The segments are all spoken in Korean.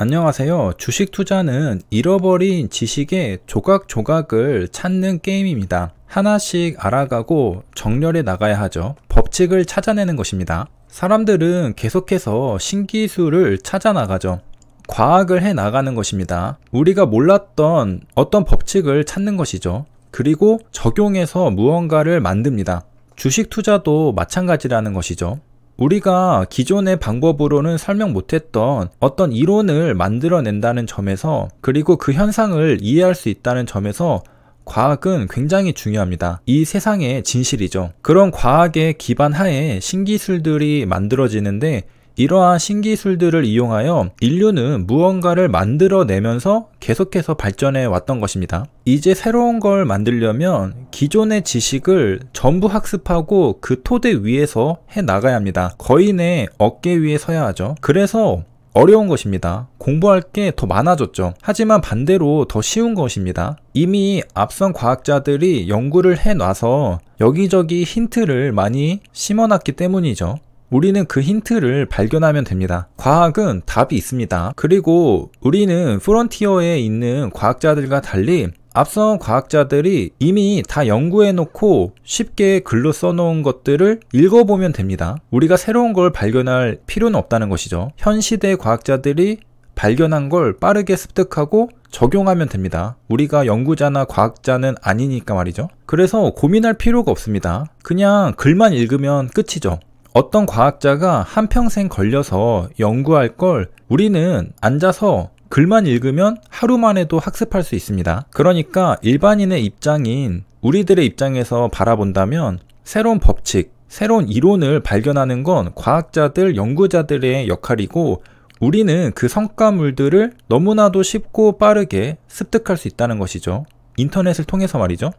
안녕하세요. 주식 투자는 잃어버린 지식의 조각조각을 찾는 게임입니다. 하나씩 알아가고 정렬해 나가야 하죠. 법칙을 찾아내는 것입니다. 사람들은 계속해서 신기술을 찾아 나가죠. 과학을 해 나가는 것입니다. 우리가 몰랐던 어떤 법칙을 찾는 것이죠. 그리고 적용해서 무언가를 만듭니다. 주식 투자도 마찬가지라는 것이죠. 우리가 기존의 방법으로는 설명 못했던 어떤 이론을 만들어낸다는 점에서 그리고 그 현상을 이해할 수 있다는 점에서 과학은 굉장히 중요합니다. 이 세상의 진실이죠. 그런 과학의 기반 하에 신기술들이 만들어지는데 이러한 신기술들을 이용하여 인류는 무언가를 만들어내면서 계속해서 발전해 왔던 것입니다. 이제 새로운 걸 만들려면 기존의 지식을 전부 학습하고 그 토대 위에서 해 나가야 합니다. 거인의 어깨 위에 서야 하죠. 그래서 어려운 것입니다. 공부할 게 더 많아졌죠. 하지만 반대로 더 쉬운 것입니다. 이미 앞선 과학자들이 연구를 해놔서 여기저기 힌트를 많이 심어놨기 때문이죠. 우리는 그 힌트를 발견하면 됩니다. 과학은 답이 있습니다. 그리고 우리는 프론티어에 있는 과학자들과 달리 앞선 과학자들이 이미 다 연구해 놓고 쉽게 글로 써놓은 것들을 읽어보면 됩니다. 우리가 새로운 걸 발견할 필요는 없다는 것이죠. 현시대 과학자들이 발견한 걸 빠르게 습득하고 적용하면 됩니다. 우리가 연구자나 과학자는 아니니까 말이죠. 그래서 고민할 필요가 없습니다. 그냥 글만 읽으면 끝이죠. 어떤 과학자가 한평생 걸려서 연구할 걸 우리는 앉아서 글만 읽으면 하루만 해도 학습할 수 있습니다. 그러니까 일반인의 입장인 우리들의 입장에서 바라본다면 새로운 법칙, 새로운 이론을 발견하는 건 과학자들, 연구자들의 역할이고 우리는 그 성과물들을 너무나도 쉽고 빠르게 습득할 수 있다는 것이죠. 인터넷을 통해서 말이죠.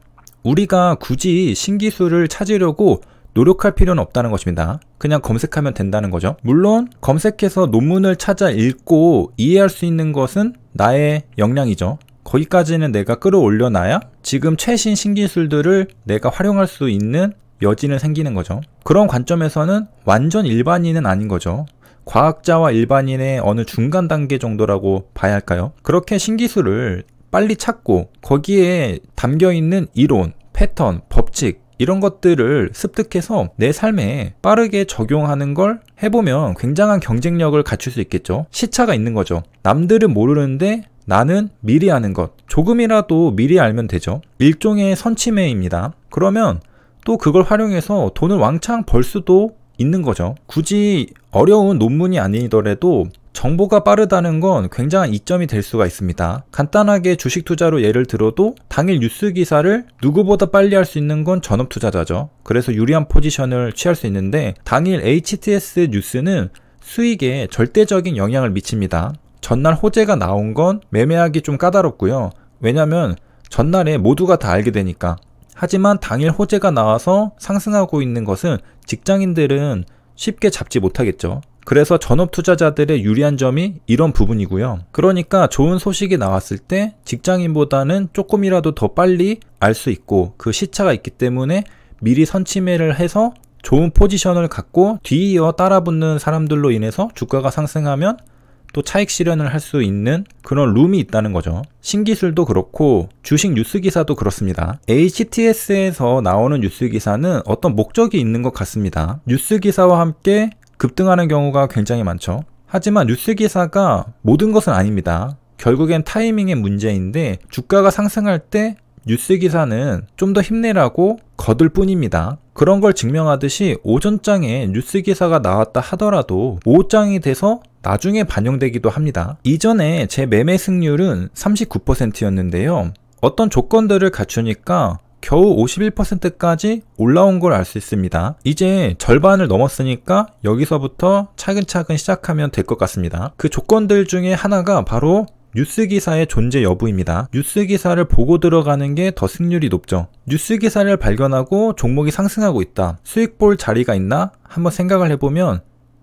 우리가 굳이 신기술을 찾으려고 노력할 필요는 없다는 것입니다. 그냥 검색하면 된다는 거죠. 물론 검색해서 논문을 찾아 읽고 이해할 수 있는 것은 나의 역량이죠. 거기까지는 내가 끌어올려놔야 지금 최신 신기술들을 내가 활용할 수 있는 여지는 생기는 거죠. 그런 관점에서는 완전 일반인은 아닌 거죠. 과학자와 일반인의 어느 중간 단계 정도라고 봐야 할까요? 그렇게 신기술을 빨리 찾고 거기에 담겨 있는 이론, 패턴, 법칙, 이런 것들을 습득해서 내 삶에 빠르게 적용하는 걸 해보면 굉장한 경쟁력을 갖출 수 있겠죠. 시차가 있는 거죠. 남들은 모르는데 나는 미리 아는 것. 조금이라도 미리 알면 되죠. 일종의 선침해입니다 그러면 또 그걸 활용해서 돈을 왕창 벌 수도 있는 거죠. 굳이 어려운 논문이 아니더라도 정보가 빠르다는 건 굉장한 이점이 될 수가 있습니다. 간단하게 주식 투자로 예를 들어도 당일 뉴스 기사를 누구보다 빨리 할 수 있는 건 전업 투자자죠. 그래서 유리한 포지션을 취할 수 있는데 당일 HTS 뉴스는 수익에 절대적인 영향을 미칩니다. 전날 호재가 나온 건 매매하기 좀 까다롭고요. 왜냐면 전날에 모두가 다 알게 되니까. 하지만 당일 호재가 나와서 상승하고 있는 것은 직장인들은 쉽게 잡지 못하겠죠. 그래서 전업 투자자들의 유리한 점이 이런 부분이고요. 그러니까 좋은 소식이 나왔을 때 직장인보다는 조금이라도 더 빨리 알 수 있고 그 시차가 있기 때문에 미리 선침해를 해서 좋은 포지션을 갖고 뒤이어 따라붙는 사람들로 인해서 주가가 상승하면 또 차익 실현을 할 수 있는 그런 룸이 있다는 거죠. 신기술도 그렇고 주식 뉴스 기사도 그렇습니다. HTS에서 나오는 뉴스 기사는 어떤 목적이 있는 것 같습니다. 뉴스 기사와 함께 급등하는 경우가 굉장히 많죠. 하지만 뉴스 기사가 모든 것은 아닙니다. 결국엔 타이밍의 문제인데 주가가 상승할 때 뉴스 기사는 좀 더 힘내라고 거들 뿐입니다. 그런 걸 증명하듯이 오전장에 뉴스 기사가 나왔다 하더라도 오후장이 돼서 나중에 반영되기도 합니다. 이전에 제 매매 승률은 39%였는데요. 어떤 조건들을 갖추니까 겨우 51%까지 올라온 걸 알 수 있습니다. 이제 절반을 넘었으니까 여기서부터 차근차근 시작하면 될 것 같습니다. 그 조건들 중에 하나가 바로 뉴스 기사의 존재 여부입니다. 뉴스 기사를 보고 들어가는 게 더 승률이 높죠. 뉴스 기사를 발견하고 종목이 상승하고 있다. 수익 볼 자리가 있나? 한번 생각을 해보면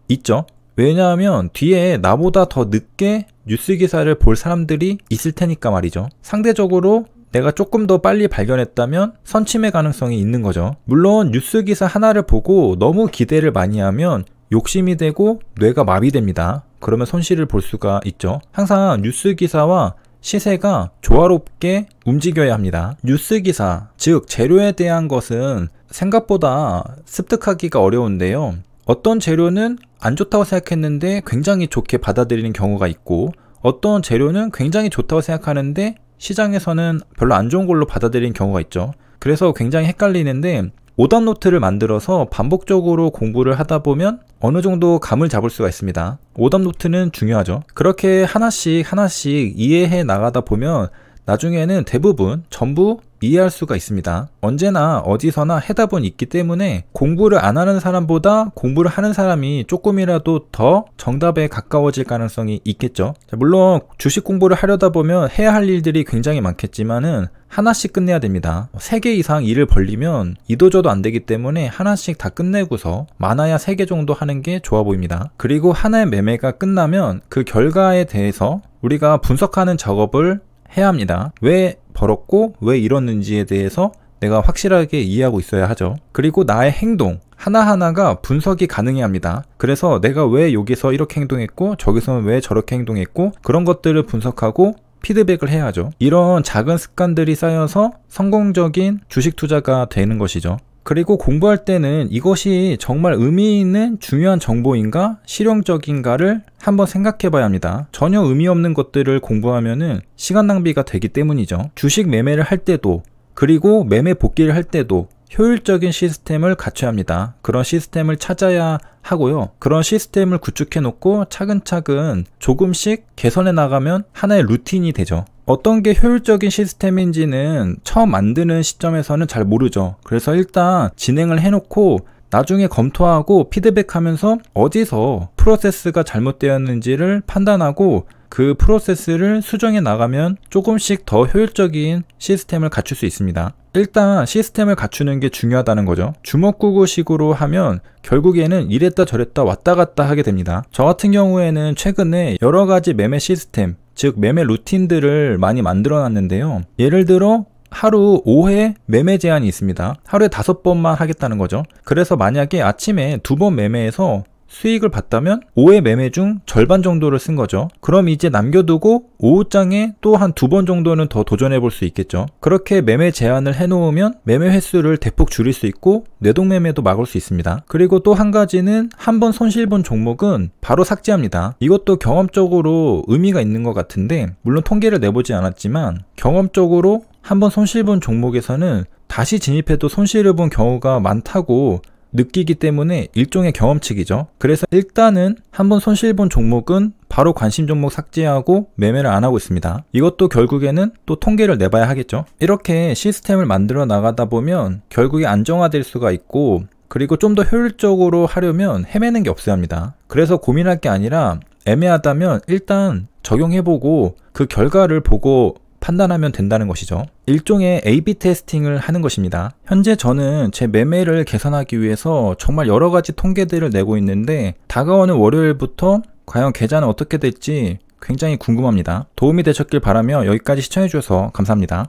있죠. 왜냐하면 뒤에 나보다 더 늦게 뉴스 기사를 볼 사람들이 있을 테니까 말이죠. 상대적으로 내가 조금 더 빨리 발견했다면 선침의 가능성이 있는 거죠. 물론 뉴스 기사 하나를 보고 너무 기대를 많이 하면 욕심이 되고 뇌가 마비됩니다. 그러면 손실을 볼 수가 있죠. 항상 뉴스 기사와 시세가 조화롭게 움직여야 합니다. 뉴스 기사, 즉 재료에 대한 것은 생각보다 습득하기가 어려운데요. 어떤 재료는 안 좋다고 생각했는데 굉장히 좋게 받아들이는 경우가 있고 어떤 재료는 굉장히 좋다고 생각하는데 시장에서는 별로 안 좋은 걸로 받아들인 경우가 있죠. 그래서 굉장히 헷갈리는데 오답 노트를 만들어서 반복적으로 공부를 하다 보면 어느 정도 감을 잡을 수가 있습니다. 오답 노트는 중요하죠. 그렇게 하나씩 하나씩 이해해 나가다 보면 나중에는 대부분 전부 이해할 수가 있습니다. 언제나 어디서나 해답은 있기 때문에 공부를 안 하는 사람보다 공부를 하는 사람이 조금이라도 더 정답에 가까워질 가능성이 있겠죠. 물론 주식 공부를 하려다 보면 해야 할 일들이 굉장히 많겠지만은 하나씩 끝내야 됩니다. 3개 이상 일을 벌리면 이도저도 안 되기 때문에 하나씩 다 끝내고서 많아야 3개 정도 하는 게 좋아 보입니다. 그리고 하나의 매매가 끝나면 그 결과에 대해서 우리가 분석하는 작업을 해야 합니다. 왜 벌었고 왜잃었는지에 대해서 내가 확실하게 이해하고 있어야 하죠. 그리고 나의 행동 하나하나가 분석이 가능해야 합니다. 그래서 내가 왜 여기서 이렇게 행동했고 저기서는 왜 저렇게 행동했고 그런 것들을 분석하고 피드백을 해야죠. 이런 작은 습관들이 쌓여서 성공적인 주식 투자가 되는 것이죠. 그리고 공부할 때는 이것이 정말 의미 있는 중요한 정보인가 실용적인가를 한번 생각해 봐야 합니다. 전혀 의미 없는 것들을 공부하면은 시간 낭비가 되기 때문이죠. 주식 매매를 할 때도 그리고 매매 복귀를 할 때도 효율적인 시스템을 갖춰야 합니다. 그런 시스템을 찾아야 하고요. 그런 시스템을 구축해 놓고 차근차근 조금씩 개선해 나가면 하나의 루틴이 되죠. 어떤 게 효율적인 시스템인지는 처음 만드는 시점에서는 잘 모르죠. 그래서 일단 진행을 해 놓고 나중에 검토하고 피드백하면서 어디서 프로세스가 잘못되었는지를 판단하고 그 프로세스를 수정해 나가면 조금씩 더 효율적인 시스템을 갖출 수 있습니다. 일단 시스템을 갖추는 게 중요하다는 거죠. 주먹구구식으로 하면 결국에는 이랬다 저랬다 왔다 갔다 하게 됩니다. 저 같은 경우에는 최근에 여러 가지 매매 시스템, 즉 매매 루틴들을 많이 만들어 놨는데요. 예를 들어 하루 5회 매매 제한이 있습니다. 하루에 5번만 하겠다는 거죠. 그래서 만약에 아침에 두 번 매매해서 수익을 봤다면 5회 매매 중 절반 정도를 쓴 거죠. 그럼 이제 남겨두고 5장에 호또한 두 번 정도는 더 도전해 볼 수 있겠죠. 그렇게 매매 제한을 해놓으면 매매 횟수를 대폭 줄일 수 있고 뇌동매매도 막을 수 있습니다. 그리고 또 한 가지는 한 번 손실 본 종목은 바로 삭제합니다. 이것도 경험적으로 의미가 있는 것 같은데 물론 통계를 내보지 않았지만 경험적으로 한 번 손실 본 종목에서는 다시 진입해도 손실을 본 경우가 많다고 느끼기 때문에 일종의 경험칙이죠 그래서 일단은 한번 손실 본 종목은 바로 관심 종목 삭제하고 매매를 안 하고 있습니다. 이것도 결국에는 또 통계를 내봐야 하겠죠. 이렇게 시스템을 만들어 나가다 보면 결국에 안정화될 수가 있고 그리고 좀 더 효율적으로 하려면 헤매는 게 없어야 합니다. 그래서 고민할 게 아니라 애매하다면 일단 적용해보고 그 결과를 보고 판단하면 된다는 것이죠. 일종의 A-B 테스팅을 하는 것입니다. 현재 저는 제 매매를 개선하기 위해서 정말 여러 가지 통계들을 내고 있는데 다가오는 월요일부터 과연 계좌는 어떻게 될지 굉장히 궁금합니다. 도움이 되셨길 바라며 여기까지 시청해주셔서 감사합니다.